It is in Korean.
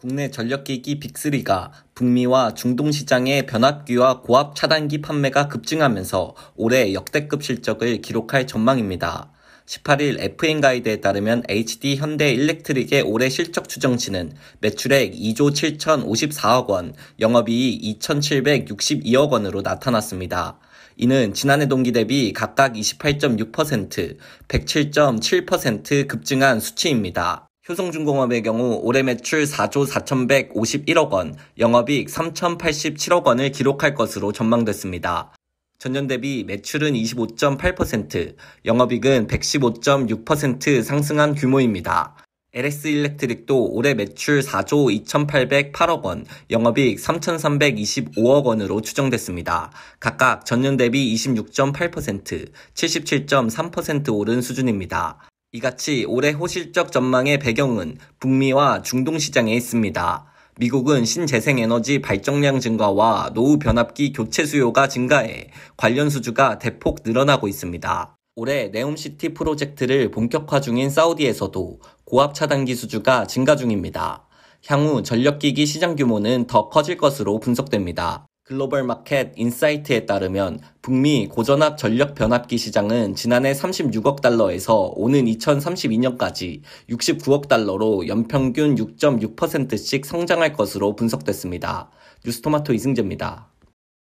국내 전력기기 빅3가 북미와 중동 시장의 변압기와 고압 차단기 판매가 급증하면서 올해 역대급 실적을 기록할 전망입니다. 18일 FN 가이드에 따르면 HD 현대 일렉트릭의 올해 실적 추정치는 매출액 2조 7,054억 원, 영업이익 2,762억 원으로 나타났습니다. 이는 지난해 동기 대비 각각 28.6%, 107.7% 급증한 수치입니다. 효성중공업의 경우 올해 매출 4조 4,151억 원, 영업이익 3,087억 원을 기록할 것으로 전망됐습니다. 전년 대비 매출은 25.8%, 영업이익은 115.6% 상승한 규모입니다. LS 일렉트릭도 올해 매출 4조 2,808억 원, 영업이익 3,325억 원으로 추정됐습니다. 각각 전년 대비 26.8%, 77.3% 오른 수준입니다. 이같이 올해 호실적 전망의 배경은 북미와 중동 시장에 있습니다. 미국은 신재생에너지 발전량 증가와 노후 변압기 교체 수요가 증가해 관련 수주가 대폭 늘어나고 있습니다. 올해 네옴시티 프로젝트를 본격화 중인 사우디에서도 고압 차단기 수주가 증가 중입니다. 향후 전력기기 시장 규모는 더 커질 것으로 분석됩니다. 글로벌 마켓 인사이트에 따르면 북미 고전압 전력 변압기 시장은 지난해 36억 달러에서 오는 2032년까지 69억 달러로 연평균 6.6%씩 성장할 것으로 분석됐습니다. 뉴스토마토 이승재입니다.